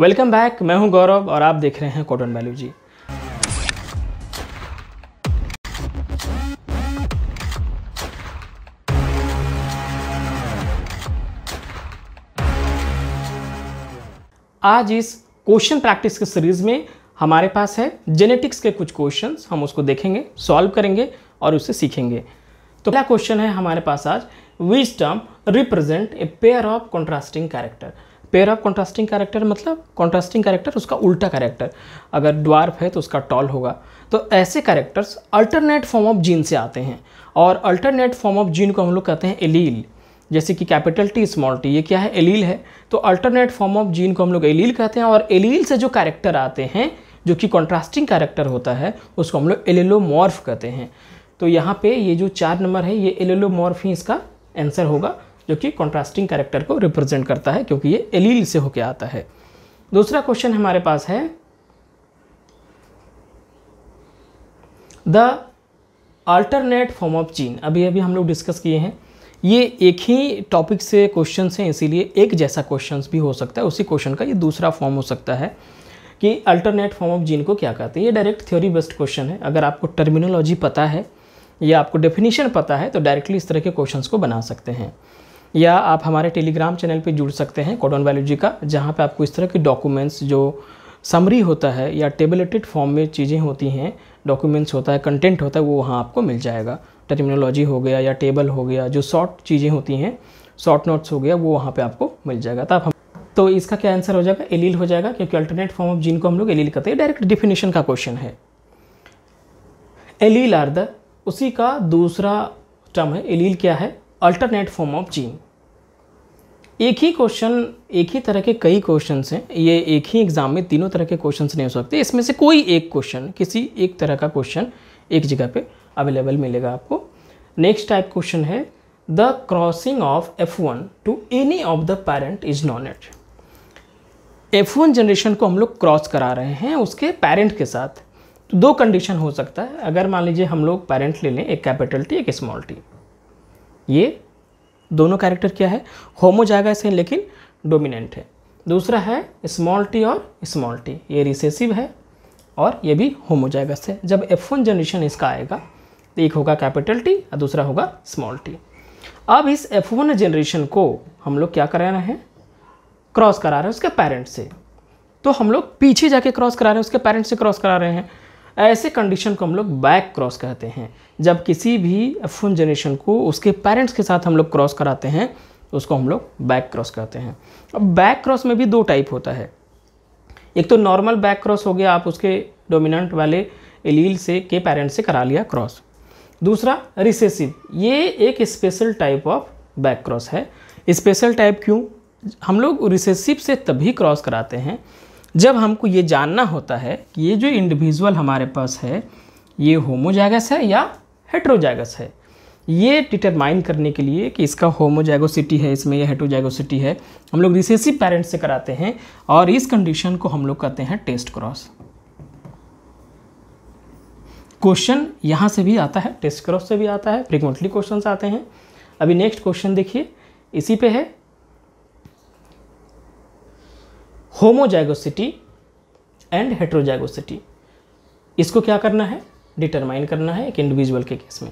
Welcome back मैं हूं गौरव और आप देख रहे हैं कॉटन वैल्यू जी आज इस क्वेश्चन प्रैक्टिस के सीरीज में हमारे पास है जेनेटिक्स के कुछ क्वेश्चंस हम उसको देखेंगे सॉल्व करेंगे और उसे सीखेंगे तो पहला क्वेश्चन है हमारे पास आज which term represent a pair of contrasting character pair of contrasting character मतलब कॉन्ट्रास्टिंग कैरेक्टर उसका उल्टा कैरेक्टर अगर ड्वार्फ है तो उसका टॉल होगा तो ऐसे characters alternate form of gene से आते हैं और अल्टरनेट फॉर्म ऑफ जीन को हम लोग कहते हैं एलील जैसे कि कैपिटल टी स्मॉल टी ये क्या है एलील है तो अल्टरनेट फॉर्म ऑफ जीन को हम लोग एलील कहते हैं और एलील से जो कैरेक्टर आते हैं जो कि कॉन्ट्रास्टिंग कैरेक्टर होता है उसको हम लोग एलेलोमॉर्फ कहते हैं तो यहाँ पे ये जो चार नंबर है ये एलेलोमॉर्फ ही इसका आंसर होगा जो कि कॉन्ट्रास्टिंग कैरेक्टर को रिप्रेजेंट करता है क्योंकि ये एलील से होके आता है दूसरा क्वेश्चन हमारे पास है the alternate form of gene अभी अभी हम लोग डिस्कस किए हैं ये एक ही टॉपिक से क्वेश्चन हैं इसीलिए एक जैसा क्वेश्चन भी हो सकता है उसी क्वेश्चन का ये दूसरा फॉर्म हो सकता है कि अल्टरनेट फॉर्म ऑफ जीन को क्या कहते हैं ये डायरेक्ट थ्योरी बेस्ड क्वेश्चन है अगर आपको टर्मिनोलॉजी पता है या आपको डेफिनेशन पता है तो डायरेक्टली इस तरह के क्वेश्चंस को बना सकते हैं या आप हमारे टेलीग्राम चैनल पर जुड़ सकते हैं कॉडन बायोलॉजी का जहाँ पर आपको इस तरह के डॉक्यूमेंट्स जो समरी होता है या टेबलेटेड फॉर्म में चीज़ें होती हैं डॉक्यूमेंट्स होता है कंटेंट होता है वो वहाँ आपको मिल जाएगा टर्मिनोलॉजी हो गया या टेबल हो गया जो शॉर्ट चीज़ें होती हैं शॉर्ट नोट्स हो गया वो वहाँ पर आपको मिल जाएगा तो आप हम तो इसका क्या आंसर हो जाएगा एलील हो जाएगा क्योंकि अल्टरनेट फॉर्म ऑफ जीन को हम लोग एलील कहते हैं डायरेक्ट डिफिनेशन का क्वेश्चन है एलील आर द उसी का दूसरा टर्म है एलील क्या है अल्टरनेट फॉर्म ऑफ जीन एक ही क्वेश्चन एक ही तरह के कई क्वेश्चन हैं ये एक ही एग्ज़ाम में तीनों तरह के क्वेश्चन नहीं हो सकते इसमें से कोई एक क्वेश्चन किसी एक तरह का क्वेश्चन एक जगह पे अवेलेबल मिलेगा आपको नेक्स्ट टाइप क्वेश्चन है the crossing of F one two any of the parent is known as F one generation को हम लोग क्रॉस करा रहे हैं उसके पेरेंट के साथ तो दो कंडीशन हो सकता है अगर मान लीजिए हम लोग पेरेंट ले लें एक कैपिटल टी एक स्मॉल टी ये दोनों कैरेक्टर क्या है होमोजाइगस है लेकिन डोमिनेंट है दूसरा है स्मॉल टी और स्मॉल टी ये रिसेसिव है और ये भी होमोजाइगस है जब एफ वन जनरेशन इसका आएगा तो एक होगा कैपिटल टी और दूसरा होगा स्मॉल टी अब इस एफ वन जनरेशन को हम लोग क्या करा रहे हैं क्रॉस करा रहे हैं उसके पेरेंट्स से तो हम लोग पीछे जाके क्रॉस करा रहे हैं उसके पेरेंट्स से क्रॉस करा रहे हैं ऐसे कंडीशन को हम लोग बैक क्रॉस कहते हैं जब किसी भी एफ जनरेशन को उसके पेरेंट्स के साथ हम लोग क्रॉस कराते हैं उसको हम लोग बैक क्रॉस कहते हैं अब बैक क्रॉस में भी दो टाइप होता है एक तो नॉर्मल बैक क्रॉस हो गया आप उसके डोमिनेंट वाले एलील से के पेरेंट्स से करा लिया क्रॉस दूसरा रिसेसिव ये एक special type of back cross है स्पेशल टाइप क्यों हम लोग रिसेसिव से तभी क्रॉस कराते हैं जब हमको ये जानना होता है कि ये जो इंडिविजुअल हमारे पास है ये होमोजागस है या हेट्रोजाइगस है ये डिटरमाइन करने के लिए कि इसका होमोजाइगोसिटी है इसमें यह हेट्रोजाइगोसिटी है हम लोग रिसेसिव पेरेंट्स से कराते हैं और इस कंडीशन को हम लोग कहते हैं टेस्ट क्रॉस क्वेश्चन यहाँ से भी आता है टेस्ट क्रॉस से भी आता है फ्रिक्वेंटली क्वेश्चन आते हैं अभी नेक्स्ट क्वेश्चन देखिए इसी पे है होमोजाइगोसिटी एंड हेट्रोजाइगोसिटी इसको क्या करना है डिटरमाइन करना है एक इंडिविजुअल के केस में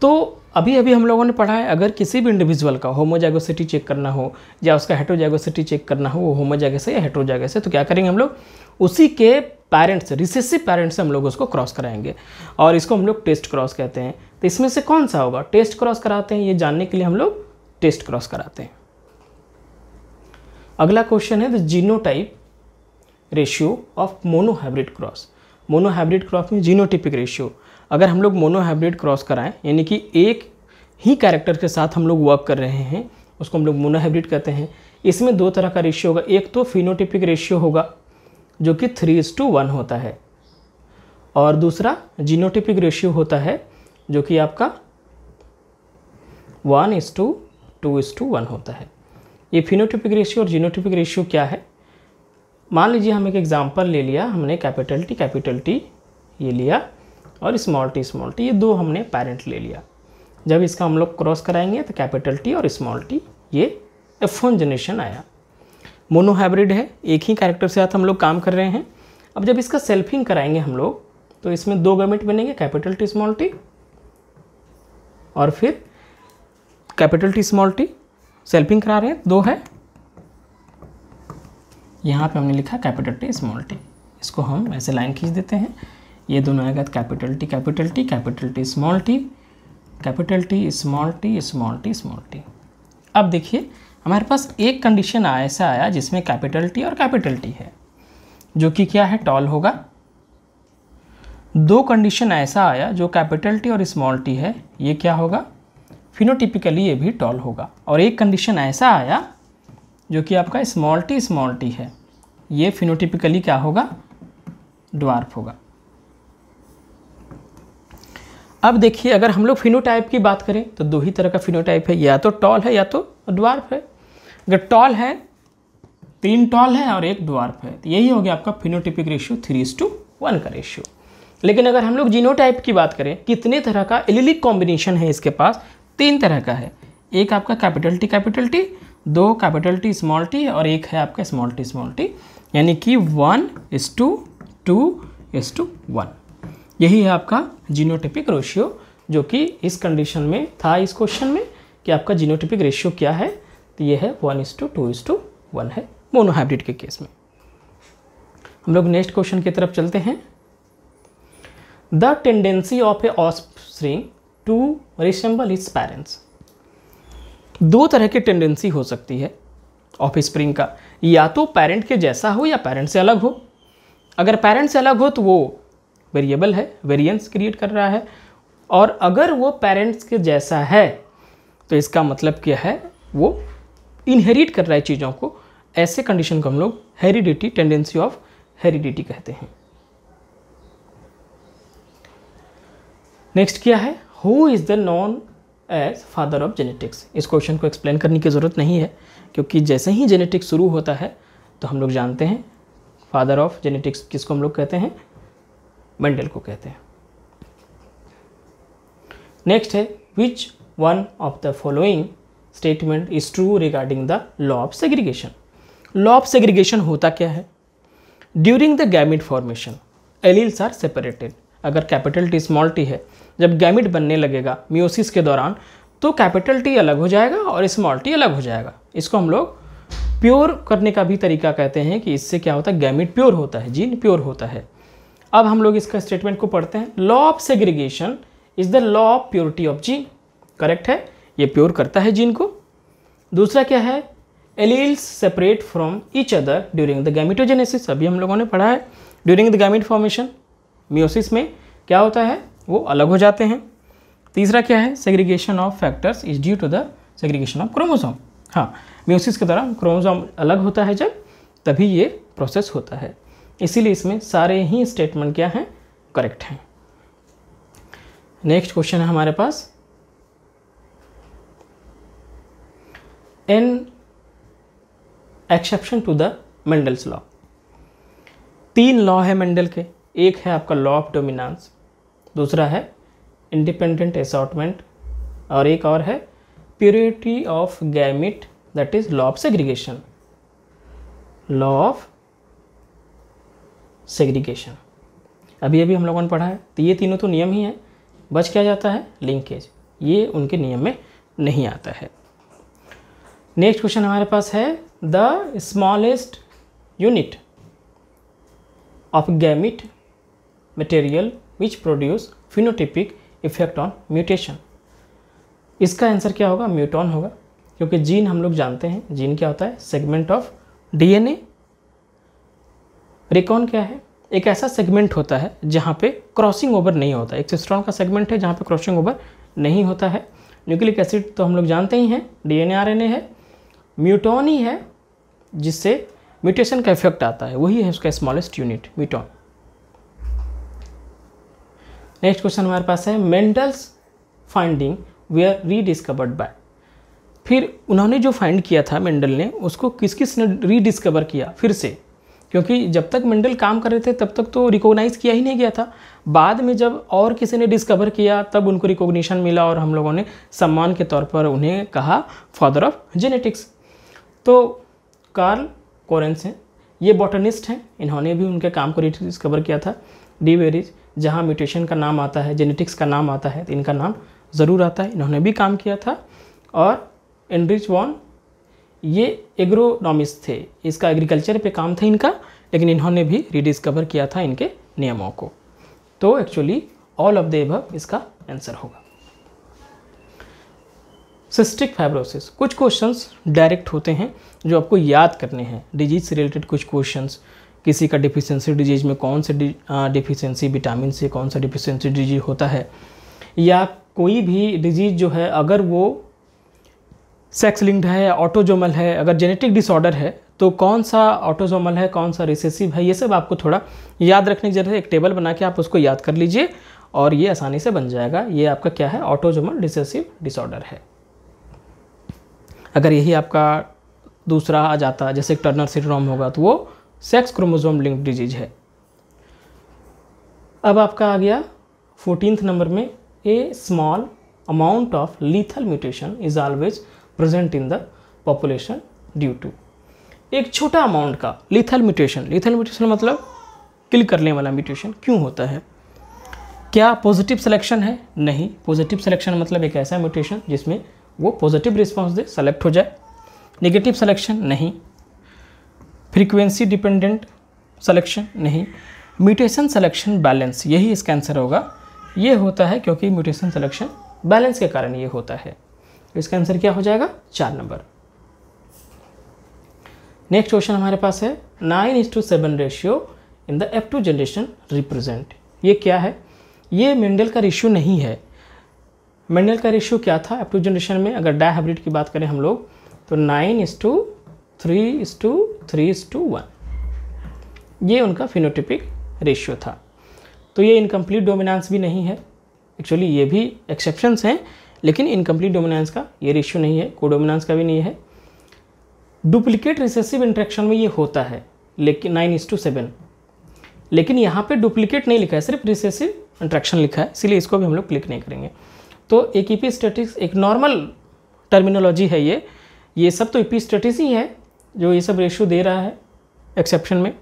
तो अभी अभी हम लोगों ने पढ़ा है अगर किसी भी इंडिविजुअल का होमोजाइगोसिटी चेक करना हो या उसका हेट्रोजाइगोसिटी चेक करना हो वो होमोजाइगे से या हेट्रोजाइगे से तो क्या करेंगे हम लोग उसी के पेरेंट्स रिसेसिव पेरेंट्स से हम लोग उसको क्रॉस कराएंगे और इसको हम लोग टेस्ट क्रॉस कहते हैं तो इसमें से कौन सा होगा टेस्ट क्रॉस कराते हैं ये जानने के लिए हम लोग टेस्ट क्रॉस कराते हैं अगला क्वेश्चन है the genotype ratio of monohybrid cross monohybrid cross में जीनोटिपिक रेशियो अगर हम लोग मोनोहाइब्रिड क्रॉस कराएं यानी कि एक ही कैरेक्टर के साथ हम लोग वर्क कर रहे हैं उसको हम लोग मोनोहाइब्रिड कहते हैं इसमें दो तरह का रेशियो होगा एक तो फिनोटिपिक रेशियो होगा जो कि थ्री इज टू वन होता है और दूसरा जीनोटिपिक रेशियो होता है जो कि आपका one is to two is to one होता है ये फिनोटिपिक रेशियो और जीनोटिपिक रेशियो क्या है मान लीजिए हम एक एग्जाम्पल ले लिया हमने कैपिटल टी कैपिटल टी ये लिया और स्मॉल टी स्मॉल टी ये दो हमने पेरेंट ले लिया जब इसका हम लोग क्रॉस कराएंगे तो कैपिटल टी और स्मॉल टी ये एफ वन जनरेशन आया मोनोहाइब्रिड है एक ही कैरेक्टर से साथ हम लोग काम कर रहे हैं अब जब इसका सेल्फिंग कराएंगे हम लोग तो इसमें दो गवर्नमेंट बनेंगे कैपिटल टी स्मॉल टी और फिर capital T small T selfing करा रहे हैं दो है यहाँ पे हमने लिखा कैपिटल टी स्मॉल टी इसको हम ऐसे लाइन खींच देते हैं ये दोनों आएगा तो capital T capital T capital T small T capital T small T small T small T अब देखिए हमारे पास एक कंडीशन ऐसा आया जिसमें कैपिटल टी और कैपिटल टी है जो कि क्या है टॉल होगा दो कंडीशन ऐसा आया जो कैपिटल टी और स्मॉल टी है ये क्या होगा फिनोटिपिकली ये भी टॉल होगा और एक कंडीशन ऐसा आया जो कि आपका स्मॉल टी स्मॉल टी है ये फिनोटिपिकली क्या होगा ड्वार्फ होगा अब देखिए अगर हम लोग फिनोटाइप की बात करें तो दो ही तरह का फिनोटाइप है या तो टॉल है या तो ड्वार्फ है अगर टॉल है तीन टॉल है और एक ड्वार्फ है तो यही हो गया आपका phenotypic ratio three is to one का रेशियो लेकिन अगर हम लोग जीनोटाइप की बात करें कितने तरह का एलिलिक कॉम्बिनेशन है इसके पास तीन तरह का है एक आपका कैपिटल टी कैपिटल टी दो कैपिटल टी स्मॉल टी और एक है आपका स्मॉल टी स्मॉल टी यानी कि one is to two is to one यही है आपका जीनोटिपिक रेशियो जो कि इस कंडीशन में था इस क्वेश्चन में कि आपका जीनोटिपिक रेशियो क्या है तो यह है one is to two is to one है मोनोहाइब्रिड के केस में हम लोग नेक्स्ट क्वेश्चन की तरफ चलते हैं the tendency of a off to resemble its parents दो तरह की टेंडेंसी हो सकती है ऑफ स्प्रिंग का या तो पेरेंट के जैसा हो या पेरेंट से अलग हो अगर पेरेंट से अलग हो तो वो वेरिएबल है वेरिएंस क्रिएट कर रहा है और अगर वो पेरेंट्स के जैसा है तो इसका मतलब क्या है वो इनहेरिट कर रहा है चीज़ों को ऐसे कंडीशन को हम लोग हेरिडिटी टेंडेंसी ऑफ हेरिडिटी कहते हैं नेक्स्ट क्या है who is the known as father of genetics इस क्वेश्चन को एक्सप्लेन करने की ज़रूरत नहीं है क्योंकि जैसे ही जेनेटिक्स शुरू होता है तो हम लोग जानते हैं फादर ऑफ जेनेटिक्स किसको हम लोग कहते हैं मेंडल को कहते हैं नेक्स्ट है which one of the following statement is true regarding the law of segregation law of segregation होता क्या है during the gamete formation alleles are separated अगर कैपिटल टी स्मॉल टी है जब गैमिट बनने लगेगा म्योसिस के दौरान तो कैपिटल टी अलग हो जाएगा और स्मॉल टी अलग हो जाएगा इसको हम लोग प्योर करने का भी तरीका कहते हैं कि इससे क्या होता है गैमिट प्योर होता है जीन प्योर होता है अब हम लोग इसका स्टेटमेंट को पढ़ते हैं law of segregation is the law of purity of gene correct है ये प्योर करता है जीन को दूसरा क्या है alleles separate from each other during the gametogenesis अभी हम लोगों ने पढ़ा है during the gamete formation meiosis में क्या होता है वो अलग हो जाते हैं तीसरा क्या है segregation of factors is due to the segregation of chromosome हाँ म्यूसिस के दौरान क्रोमोसोम अलग होता है जब तभी ये प्रोसेस होता है इसीलिए इसमें सारे ही स्टेटमेंट क्या हैं करेक्ट हैं नेक्स्ट क्वेश्चन है हमारे पास an exception to the Mendel's law तीन लॉ है मेंडल के एक है आपका लॉ ऑफ डोमिनंस दूसरा है इंडिपेंडेंट असॉटमेंट और एक और है purity of gamete that is law of segregation law of segregation अभी अभी हम लोगों ने पढ़ा है तो ये तीनों तो नियम ही हैं बच क्या जाता है लिंकेज ये उनके नियम में नहीं आता है नेक्स्ट क्वेश्चन हमारे पास है the smallest unit of gamete material which produce phenotypic effect on mutation इसका आंसर क्या होगा म्यूटॉन होगा क्योंकि जीन हम लोग जानते हैं जीन क्या होता है सेगमेंट ऑफ डीएनए रिकॉन क्या है एक ऐसा सेगमेंट होता है जहाँ पे क्रॉसिंग ओवर नहीं होता एक सिस्ट्रॉन का सेगमेंट है जहाँ पे क्रॉसिंग ओवर नहीं होता है न्यूक्लिक एसिड तो हम लोग जानते ही हैं डीएनए आरएनए है म्यूटॉन ही है जिससे म्यूटेशन का इफेक्ट आता है वही है उसका smallest unit muton next question हमारे पास है Mendel's finding were rediscovered by फिर उन्होंने जो फाइंड किया था मेंडल ने उसको किस किस ने रीडिस्कवर किया फिर से क्योंकि जब तक मेंडल काम कर रहे थे तब तक तो रिकॉग्नाइज़ किया ही नहीं गया था बाद में जब और किसी ने डिस्कवर किया तब उनको रिकॉग्निशन मिला और हम लोगों ने सम्मान के तौर पर उन्हें कहा फादर ऑफ जेनेटिक्स तो कार्ल कोरेंस हैं ये बॉटनिस्ट हैं इन्होंने भी उनके काम को डिस्कवर किया था डी वेरिज जहाँ म्यूटेशन का नाम आता है जेनेटिक्स का नाम आता है तो इनका नाम ज़रूर आता है इन्होंने भी काम किया था और एंड्रिच वॉन ये एग्रोनॉमिस्ट थे इसका एग्रीकल्चर पे काम था इनका लेकिन इन्होंने भी रिडिस्कवर किया था इनके नियमों को तो actually all of the above इसका आंसर होगा सिस्टिक फाइब्रोसिस कुछ क्वेश्चंस डायरेक्ट होते हैं जो आपको याद करने हैं डिजीज से रिलेटेड कुछ क्वेश्चंस किसी का डिफिशेंसी डिजीज़ में कौन से डिफिशेंसी विटामिन से कौन सा डिफिशेंसी डिजीज होता है या कोई भी डिजीज़ जो है अगर वो सेक्स लिंक्ड है या ऑटोजोमल है अगर जेनेटिक डिसऑर्डर है तो कौन सा ऑटोजोमल है कौन सा रिसेसिव है ये सब आपको थोड़ा याद रखने की जरूरत है एक टेबल बना के आप उसको याद कर लीजिए और ये आसानी से बन जाएगा ये आपका क्या है ऑटोजोमल रिसेसिव डिसऑर्डर है अगर यही आपका दूसरा आ जाता जैसे टर्नर सिंड्रोम होगा तो वो सेक्स क्रोमोजोम लिंक डिजीज है अब आपका आ गया फोर्टीन नंबर में a small amount of lethal mutation is always present in the population due to एक छोटा अमाउंट का लीथल म्यूटेशन लीथल म्यूटेशन मतलब किल करने वाला म्यूटेशन क्यों होता है क्या पॉजिटिव सिलेक्शन है नहीं पॉजिटिव सिलेक्शन मतलब एक ऐसा म्यूटेशन जिसमें वो पॉजिटिव रिस्पांस दे सेलेक्ट हो जाए नेगेटिव सिलेक्शन नहीं फ्रीक्वेंसी डिपेंडेंट सलेक्शन नहीं म्यूटेशन सलेक्शन बैलेंस यही इसका आंसर होगा ये होता है क्योंकि म्यूटेशन सलेक्शन बैलेंस के कारण ये होता है इसका आंसर क्या हो जाएगा चार नंबर नेक्स्ट क्वेश्चन हमारे पास है nine is to seven ratio in the F two generation represent ये क्या है ये मेंडल का रेशियो नहीं है मेंडल का रेशियो क्या था एफ टू जनरेशन में अगर डाई हाइब्रिड की बात करें हम लोग तो nine is to three is to three is to one ये उनका फिनोटिपिक रेशियो था तो ये इनकम्प्लीट डोमिनेंस भी नहीं है एक्चुअली ये भी एक्सेप्शंस हैं लेकिन इनकम्प्लीट डोमिनेंस का ये रेशियो नहीं है कोडोमिनेंस का भी नहीं है डुप्लीकेट रिसेसिव इंट्रैक्शन में ये होता है लेकिन नाइन इज टू सेवन लेकिन यहाँ पे डुप्लीकेट नहीं लिखा है सिर्फ रिसेसिव इंट्रैक्शन लिखा है इसीलिए इसको भी हम लोग क्लिक नहीं करेंगे तो एक ईपी स्टेटिक्स एक नॉर्मल टर्मिनोलॉजी है ये ये सब तो पी स्टेटिस ही है जो ये सब रेशियो दे रहा है एक्सेप्शन में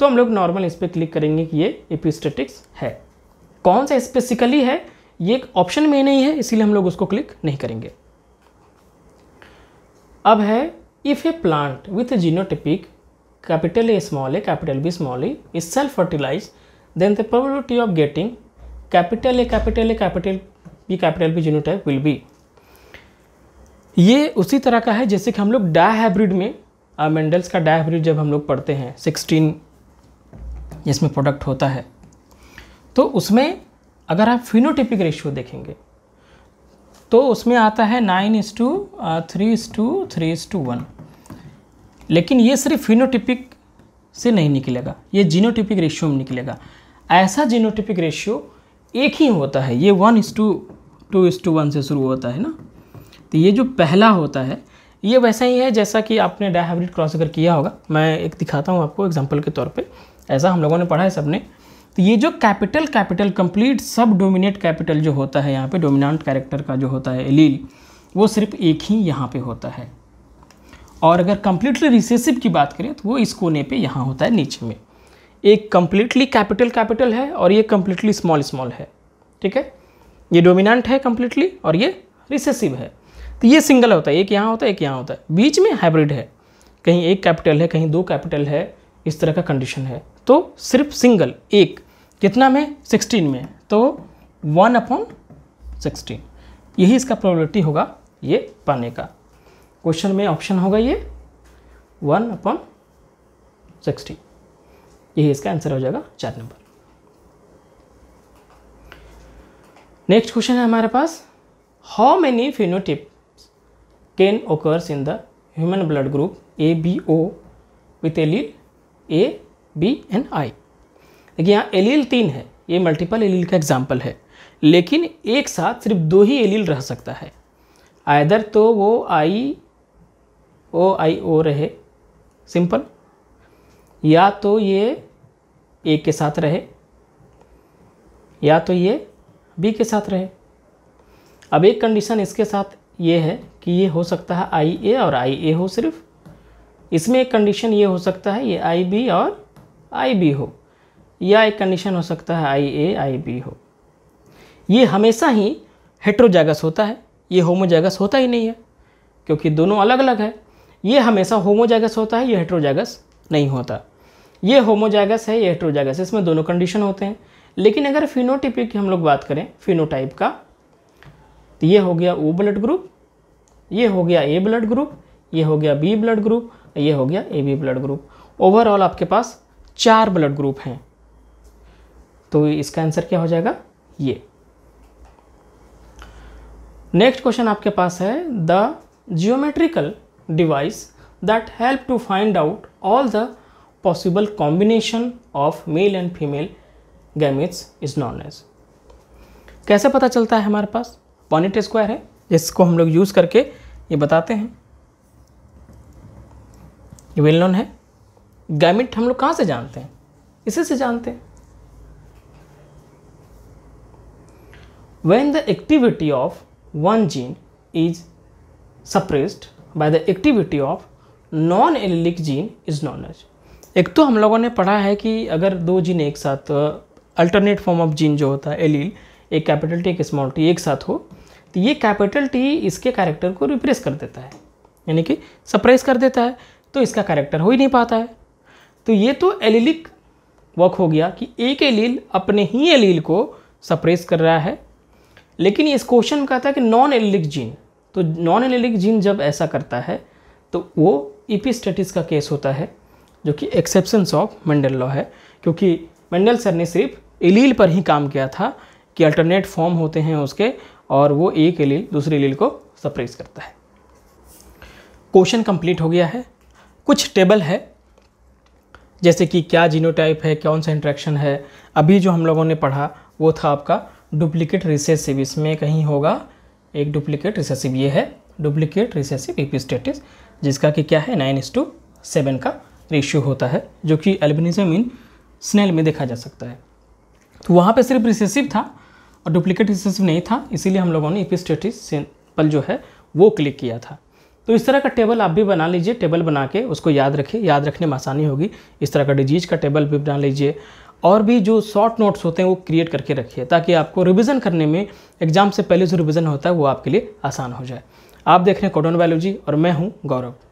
तो हम लोग नॉर्मल इस पर क्लिक करेंगे कि ये एपिस्टेटिक्स है कौन सा स्पेसिकली है ये एक ऑप्शन में नहीं है इसीलिए हम लोग उसको क्लिक नहीं करेंगे अब है if a plant with genotypic capital A small A capital B small E is self fertilize then the probability of getting capital A capital A capital B capital B genotype will be ये उसी तरह का है जैसे कि हम लोग hybrid में मेंडल्स का डायब्रिज जब हम लोग पढ़ते हैं सिक्सटीन इसमें प्रोडक्ट होता है तो उसमें अगर आप फिनोटिपिक रेशियो देखेंगे तो उसमें आता है nine is to three is to three is to one लेकिन ये सिर्फ फिनोटिपिक से नहीं निकलेगा ये जीनोटिपिक रेशियो में निकलेगा ऐसा जीनोटिपिक रेशियो एक ही होता है ये one is to two is to one से शुरू होता है ना तो ये जो पहला होता है ये वैसा ही है जैसा कि आपने डायहाइब्रिड क्रॉस अगर किया होगा मैं एक दिखाता हूँ आपको एग्जाम्पल के तौर पर ऐसा हम लोगों ने पढ़ा है सबने तो ये जो कैपिटल कैपिटल कंप्लीट सब डोमिनेट कैपिटल जो होता है यहाँ पे डोमिनेंट कैरेक्टर का जो होता है एलील वो सिर्फ एक ही यहाँ पे होता है और अगर कम्प्लीटली रिसेसिव की बात करें तो वो इस कोने पे यहाँ होता है नीचे में एक कम्प्लीटली कैपिटल कैपिटल है और ये कम्प्लीटली स्मॉल स्मॉल है ठीक है ये डोमिनेंट है कम्प्लीटली और ये रिसेसिव है तो ये सिंगल होता है एक यहाँ होता है एक यहाँ होता है बीच में हाइब्रिड है कहीं एक कैपिटल है कहीं दो कैपिटल है इस तरह का कंडीशन है तो सिर्फ सिंगल एक कितना में सिक्सटीन में तो वन अपॉन सिक्सटीन यही इसका प्रोबेबिलिटी होगा ये पाने का क्वेश्चन में ऑप्शन होगा ये वन अपॉन सिक्सटीन यही इसका आंसर हो जाएगा चार नंबर नेक्स्ट क्वेश्चन है हमारे पास how many phenotype 10 occurs in the human blood group ABO with allele A, B and I. देखिए यहाँ एलील तीन है ये मल्टीपल एलील का एग्जाम्पल है लेकिन एक साथ सिर्फ दो ही एलील रह सकता है आयदर तो वो आई ओ आई ओ रहे सिंपल या तो ये ए के साथ रहे या तो ये बी के साथ रहे अब एक कंडीशन इसके साथ ये है कि ये हो सकता है आई ए और आई ए हो सिर्फ इसमें एक कंडीशन ये हो सकता है ये आई बी और आई बी हो या एक कंडीशन हो सकता है आई ए आई बी हो ये हमेशा ही हेट्रोजैगस होता है ये होमोजागस होता ही नहीं है क्योंकि दोनों अलग अलग है ये हमेशा होमोजागस होता है ये हेट्रोजैगस नहीं होता ये होमोजागस है ये हेट्रोजागस इसमें दोनों कंडीशन होते हैं लेकिन अगर फिनोटिपिक की हम लोग बात करें फिनोटाइप का तो ये हो गया ओ ब्लड ग्रुप ये हो गया ए ब्लड ग्रुप ये हो गया बी ब्लड ग्रुप ये हो गया A B blood group overall आपके पास चार ब्लड ग्रुप हैं तो इसका आंसर क्या हो जाएगा ये नेक्स्ट क्वेश्चन आपके पास है the geometrical device that help to find out all the possible combination of male and female gametes is known as कैसे पता चलता है हमारे पास पॉनिट स्क्वायर है जिसको हम लोग यूज़ करके ये बताते हैं ये वेल नोन है गैमिट हम लोग कहाँ से जानते हैं इसी से जानते हैं when the activity of one gene is suppressed by the activity of non allelic gene is known as एक तो हम लोगों ने पढ़ा है कि अगर दो जीन एक साथ अल्टरनेट फॉर्म ऑफ जीन जो होता है एलील एक कैपिटल टी एक स्मॉल टी एक साथ हो तो ये कैपिटल टी इसके कैरेक्टर को रिप्रेस कर देता है यानी कि सप्रेस कर देता है तो इसका कैरेक्टर हो ही नहीं पाता है तो ये तो एलिलिक वर्क हो गया कि एक एलील अपने ही एलील को सप्रेस कर रहा है लेकिन इस क्वेश्चन में कहता है कि नॉन एलिलिक जीन तो नॉन एलिलिक जीन जब ऐसा करता है तो वो इपिस्टेटिस का केस होता है जो कि एक्सेप्शन ऑफ मंडल लॉ है क्योंकि मंडल सर ने सिर्फ एलील पर ही काम किया था कि अल्टरनेट फॉर्म होते हैं उसके और वो एक एलील दूसरे एलील को सप्रेस करता है क्वेश्चन कंप्लीट हो गया है कुछ टेबल है जैसे कि क्या जीनोटाइप है कौन सा इंट्रैक्शन है अभी जो हम लोगों ने पढ़ा वो था आपका डुप्लीकेट रिसेसिव इसमें कहीं होगा एक डुप्लीकेट रिसेसिव ये है डुप्लीकेट रिसेसिव एपिस्टेटिस जिसका कि क्या है नाइन इस टू सेवन का रेशियो होता है जो कि एल्बिनिज्म इन स्नेल में देखा जा सकता है तो वहाँ पे सिर्फ रिसेसिव था और डुप्लीकेट रिसेसिव नहीं था इसीलिए हम लोगों ने इपिस्टेटिस सिंपल जो है वो क्लिक किया था तो इस तरह का टेबल आप भी बना लीजिए टेबल बना के उसको याद रखिए याद रखने में आसानी होगी इस तरह का डिजीज का टेबल भी बना लीजिए और भी जो शॉर्ट नोट्स होते हैं वो क्रिएट करके रखिए ताकि आपको रिविज़न करने में एग्जाम से पहले जो रिविज़न होता है वो आपके लिए आसान हो जाए आप देख रहे हैं कॉडोन बायोलॉजी और मैं हूँ गौरव